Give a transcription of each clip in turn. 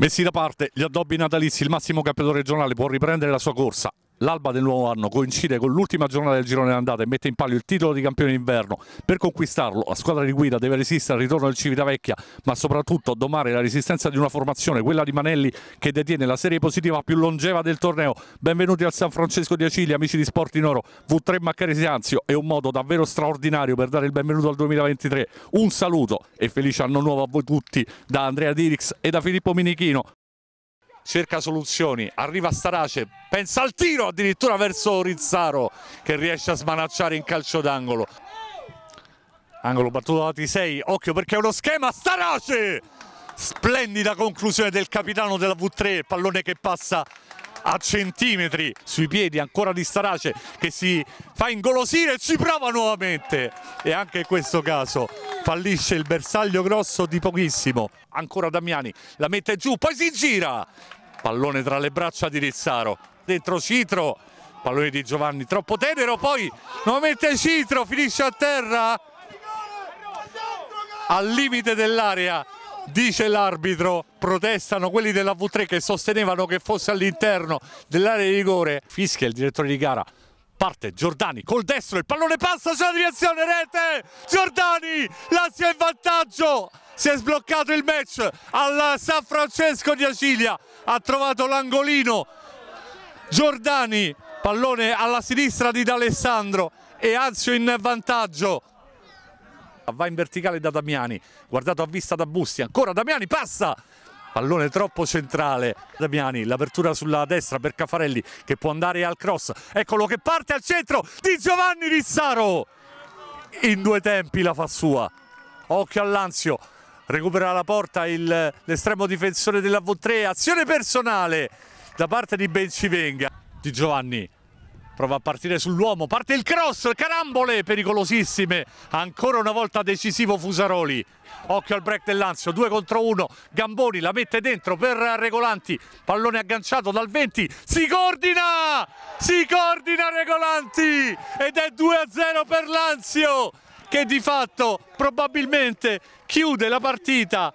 Messi da parte gli addobbi natalizi, il massimo campionato regionale può riprendere la sua corsa l'alba del nuovo anno coincide con l'ultima giornata del girone d'andata e mette in palio il titolo di campione d'inverno. Per conquistarlo la squadra di guida deve resistere al ritorno del Civitavecchia, ma soprattutto domare la resistenza di una formazione, quella di Manelli, che detiene la serie positiva più longeva del torneo. Benvenuti al San Francesco di Acilia, amici di Sport in Oro, V3 Maccaresi Anzio, è un modo davvero straordinario per dare il benvenuto al 2023. Un saluto e felice anno nuovo a voi tutti da Andrea Dirix e da Filippo Minichino cerca soluzioni, arriva Starace, pensa al tiro addirittura verso Rizzaro che riesce a smanacciare in calcio d'angolo. Angolo battuto da Tisei, occhio perché è uno schema, Starace! Splendida conclusione del capitano della V3, pallone che passa a centimetri sui piedi ancora di Starace che si fa ingolosire e ci prova nuovamente e anche in questo caso fallisce il bersaglio grosso di pochissimo ancora Damiani la mette giù poi si gira pallone tra le braccia di Rizzaro, dentro Citro, pallone di Giovanni troppo tenero, poi lo mette Citro finisce a terra al limite dell'area dice l'arbitro, protestano quelli della V3 che sostenevano che fosse all'interno dell'area di rigore. Fischia il direttore di gara. Parte Giordani col destro, il pallone passa sulla direzione rete! Giordani, Lazio in vantaggio! si è sbloccato il match al San Francesco di Acilia, ha trovato l'angolino Giordani, pallone alla sinistra di D'Alessandro e Anzio in vantaggio. Va in verticale da Damiani, guardato a vista da Busti, ancora Damiani passa! Pallone troppo centrale, Damiani, l'apertura sulla destra per Caffarelli che può andare al cross, eccolo che parte al centro di Giovanni Rizzaro! In due tempi la fa sua, occhio all'Anzio, recupera la porta l'estremo difensore della V3, azione personale da parte di Bencivenga, di Giovanni, prova a partire sull'uomo, parte il cross, carambole pericolosissime, ancora una volta decisivo Fusaroli, occhio al break dell'Anzio, 2 contro 1, Gamboni la mette dentro per Regolanti, pallone agganciato dal 20, si coordina, si coordina Regolanti ed è 2 a 0 per l'Anzio che di fatto probabilmente chiude la partita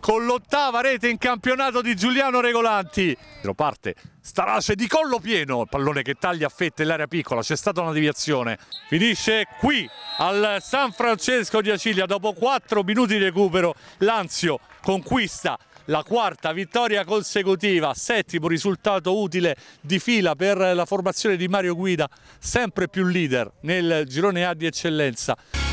con l'ottava rete in campionato di Giuliano Regolanti. parte Starace di collo pieno, pallone che taglia a fette l'area piccola, c'è stata una deviazione. Finisce qui al San Francesco di Acilia dopo 4 minuti di recupero. Lanzio conquista la quarta vittoria consecutiva, settimo risultato utile di fila per la formazione di Mario Guida, sempre più leader nel girone A di eccellenza.